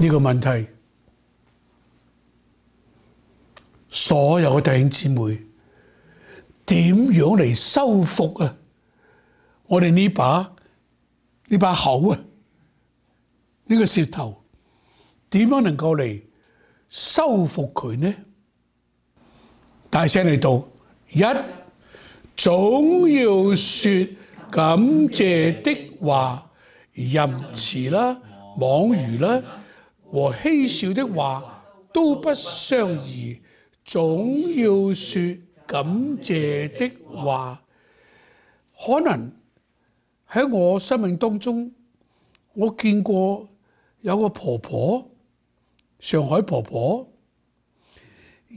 呢个问题，所有嘅弟兄姊妹，点样嚟修复啊？我哋呢把呢把口啊，呢个舌头，点样能够嚟修复佢呢？大声嚟读，一总要说感谢的话，仁词啦，妄语啦。和嬉笑的話都不相宜，總要说感謝的話。可能喺我生命當中，我見過有個婆婆，上海婆婆，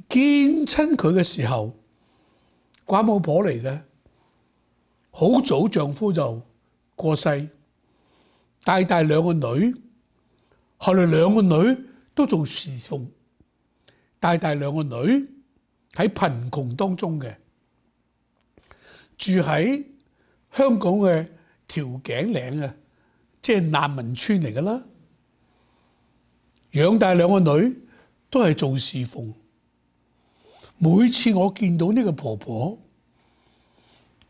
見親佢嘅時候，寡母婆嚟嘅，好早丈夫就過世，带大兩個女。後来兩個女都做侍奉，大大兩個女喺貧窮當中嘅，住喺香港嘅條頸岭啊，即係難民村嚟噶啦。養大兩個女都係做侍奉，每次我見到呢個婆婆，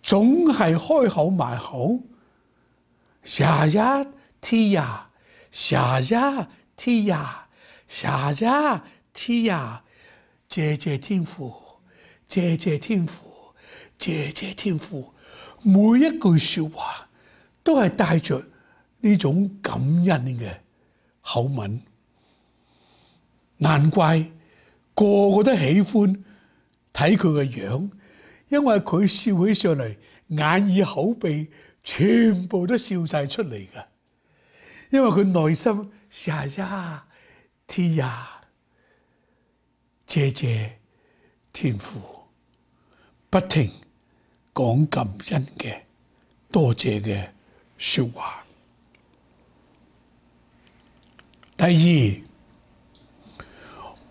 總係開口埋口，廿一添呀！」谢谢天爷，谢 Tia，谢谢天父，谢谢天父，谢谢天父。每一句说话都系带着呢种感恩嘅口吻，难怪个个都喜欢睇佢嘅样，因为佢笑起上嚟，眼耳口鼻全部都笑晒出嚟噶。因为佢内心谢谢天爷，谢谢天父，不停讲感恩嘅多谢嘅说话。第二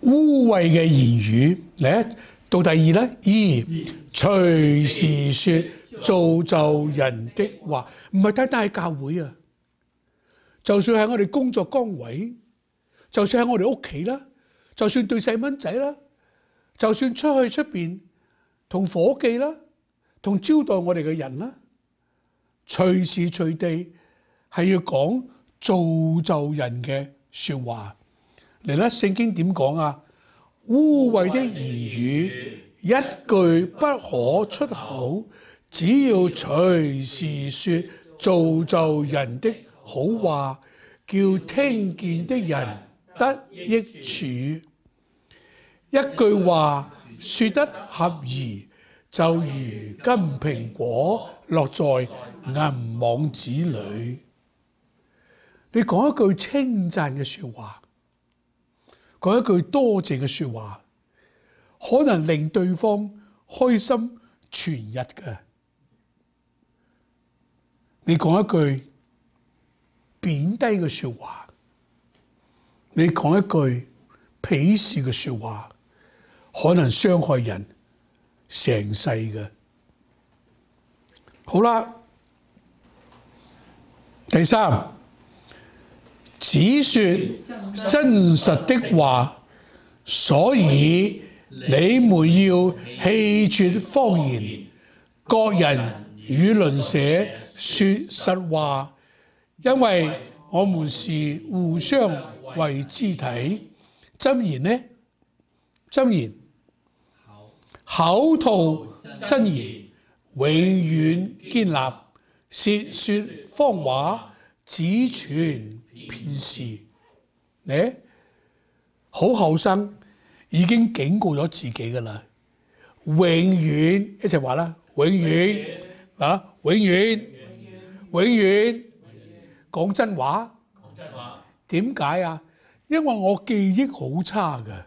污秽嘅言语嚟到第二咧二，随时说造就人的话，唔系单单系教会啊。就算喺我哋工作崗位，就算喺我哋屋企啦，就算對細蚊仔啦，就算出去出边同伙計啦，同招待我哋嘅人啦，隨時隨地係要講造就人嘅说話嚟啦！聖經點講啊？污秽的言語一句不可出口，只要隨時说造就人的。好话叫听见的人得益处，一句话说得合宜，就如金苹果落在银网子里。你讲一句称赞嘅说话，讲一句多谢嘅说话，可能令对方开心全日嘅。你讲一句。贬低嘅说话，你讲一句鄙视嘅说话，可能伤害人成世嘅。好啦，第三，只说真实的话，所以你们要弃绝谎言，各人与论写，说实话。因為我們是互相為肢體真言呢？真言口吐真言，永遠建立舌說謊話，只傳騙事。誒，好後生已經警告咗自己噶啦，永遠一齊話啦，永遠啊，永遠，永遠。講真話，點解啊？因為我記憶好差嘅。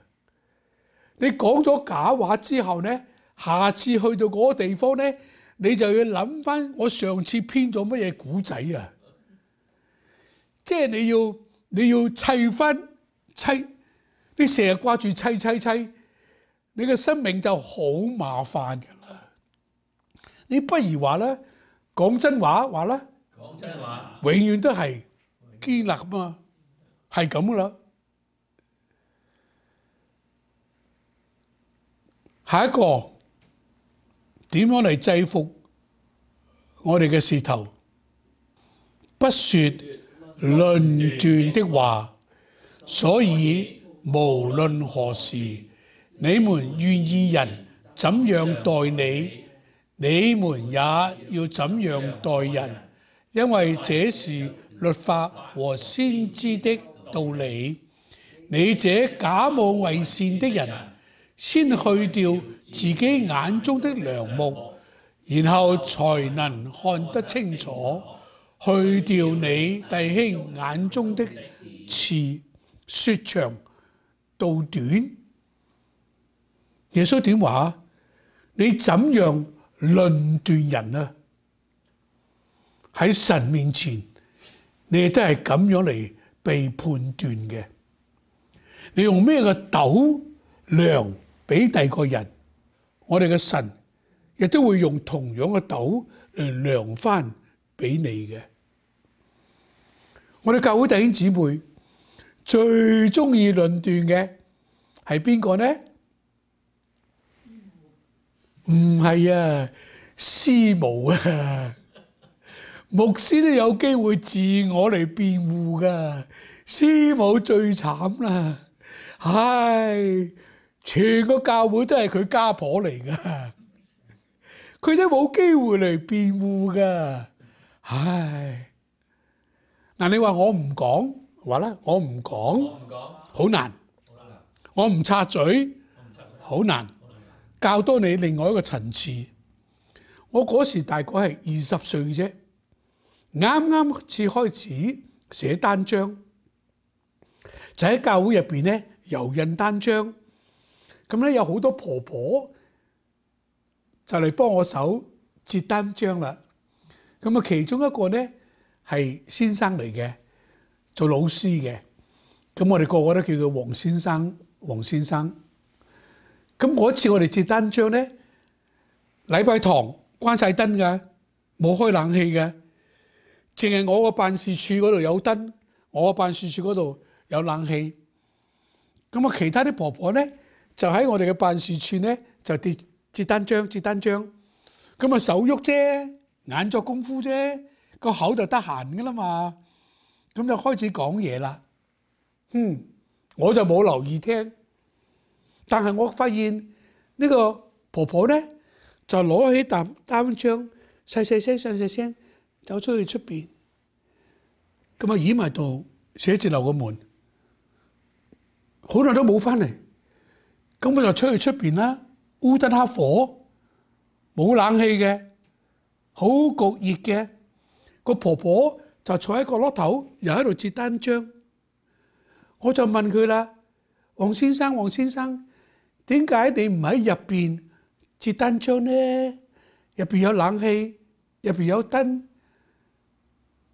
你講咗假話之後咧，下次去到嗰個地方咧，你就要諗翻我上次編咗乜嘢古仔啊！即係你要你要砌翻砌，你成日掛住砌砌砌，你嘅生命就好麻煩㗎啦。你不如話咧講真話，話啦。永远都系建立嘛，系咁噶啦。下一个点样嚟制服我哋嘅事头？不说论断的话，所以无论何时，你们愿意人怎样待你，你们也要怎样待人。因為這是律法和先知的道理，你這假冒為善的人，先去掉自己眼中的良木，然後才能看得清楚。去掉你弟兄眼中的刺，説長道短。耶穌點話你怎樣論斷人啊？喺神面前，你都系咁样嚟被判斷嘅。你用咩嘅斗量俾第個人，我哋嘅神亦都會用同樣嘅斗嚟量翻俾你嘅。我哋教會弟兄姊妹最中意論斷嘅係邊個呢？唔係啊，师母啊！牧師都有機會自我嚟辯護噶，師母最慘啦。唉，全個教會都係佢家婆嚟噶，佢都冇機會嚟辯護噶。唉，嗱你話我唔講，話啦，我唔講，好難。我唔插嘴，好難。教多你另外一個層次。我嗰時大概係二十歲啫。啱啱至開始寫單張，就喺教會入边咧油印單張，咁咧有好多婆婆就嚟幫我手接單張啦。咁啊，其中一個咧係先生嚟嘅，做老師嘅。咁我哋個個都叫佢黃先生，黃先生。咁嗰次我哋接單張咧，禮拜堂關晒燈㗎，冇開冷氣嘅。淨係我個辦事處嗰度有燈，我個辦事處嗰度有冷氣。咁啊，其他啲婆婆咧就喺我哋嘅辦事處咧就跌接單張、接單張。咁啊，手喐啫，眼作功夫啫，個口就得閒噶啦嘛。咁就開始講嘢啦。嗯，我就冇留意聽，但係我發現呢個婆婆咧就攞起啖單張，細細聲、細細聲。走出去出边，咁啊倚埋度寫字樓個門，好耐都冇翻嚟。咁我就出去出边啦，烏灯黑火，冇冷氣嘅，好焗熱嘅。個婆婆就坐喺角落頭，又喺度接单张，我就問佢啦：黃先生，黃先生，點解你唔喺入边接单张咧？入边有冷氣，入边有燈。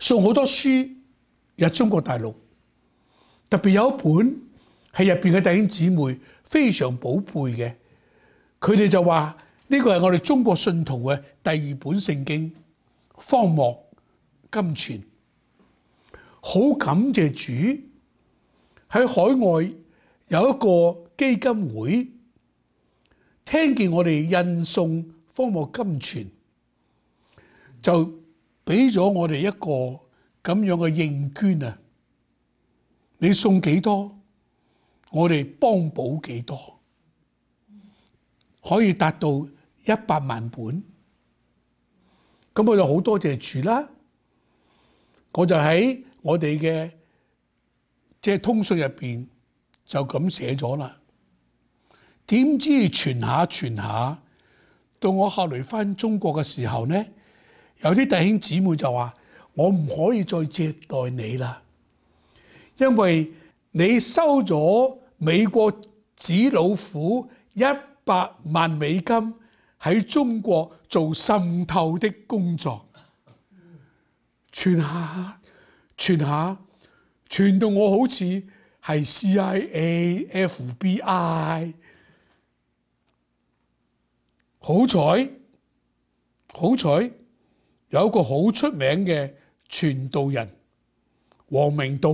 送好多書入中國大陸，特別有一本係入边嘅弟兄姊妹非常寶貝嘅，佢哋就話呢個係我哋中國信徒嘅第二本聖經《荒漠金泉》，好感謝主喺海外有一個基金會，聽見我哋印送《荒漠金泉》，就。俾咗我哋一个咁样嘅应捐啊！你送几多，我哋帮补几多，可以达到一百万本。咁我就好多谢主啦！我就喺我哋嘅即系通讯入边就咁写咗啦。点知传下传下，到我后来翻中国嘅时候呢？有啲弟兄姊妹就話：我唔可以再接待你啦，因為你收咗美國紫老虎一百萬美金喺中國做滲透的工作，傳下傳下，傳到我好似係 CIA、FBI。好彩，好彩！有一个好出名嘅传道人黄明道，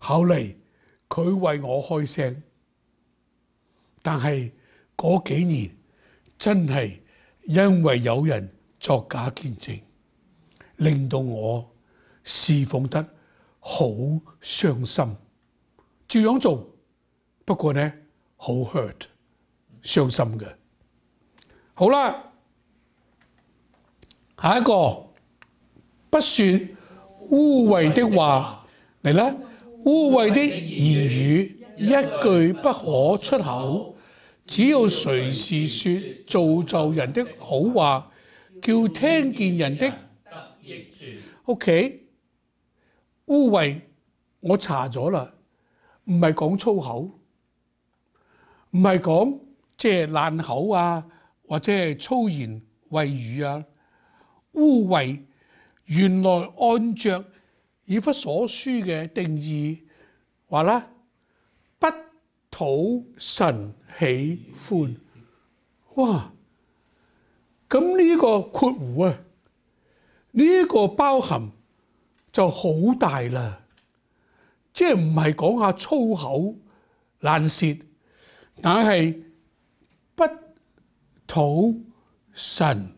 后嚟佢为我开声，但系嗰几年真系因为有人作假见证，令到我侍奉得好伤心。照样做，不过咧好 hurt，伤心嘅。好啦。下一个，不说污秽的话嚟啦。污秽的言语一句不可出口。只要谁是说造就人的好话，叫听见人的屋企污秽。我查咗啦，唔系讲粗口，唔系讲即系烂口啊，或者系粗言秽语啊。污秽，原來按着以弗所書嘅定義話啦，不讨神喜歡。哇！咁呢個括弧啊，呢個包含就好大啦，即系唔係講下粗口爛舌，但係不讨神。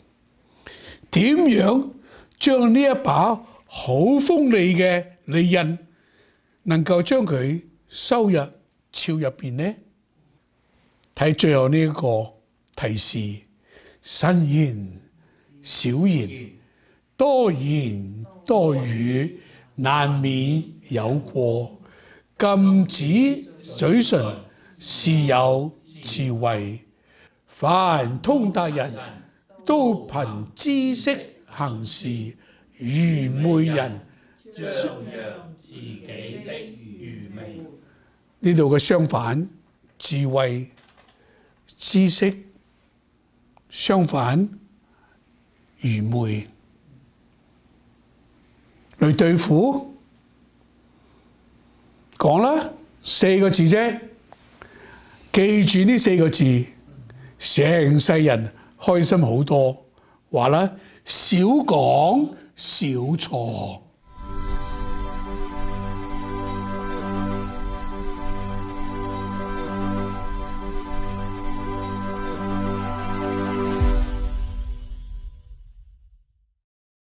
點樣將呢一把好锋利嘅利刃能夠將佢收入鞘入邊呢？睇最後呢一個提示：慎言、少言、多言多語，難免有過；禁止嘴唇，是有智慧。凡通達人。都憑知識行事，愚昧人彰揚自己的愚昧。呢度嘅相反，智慧知識相反愚昧，嚟對付講啦，四個字啫。記住呢四個字，成世人。開心好多，話咧少講少錯。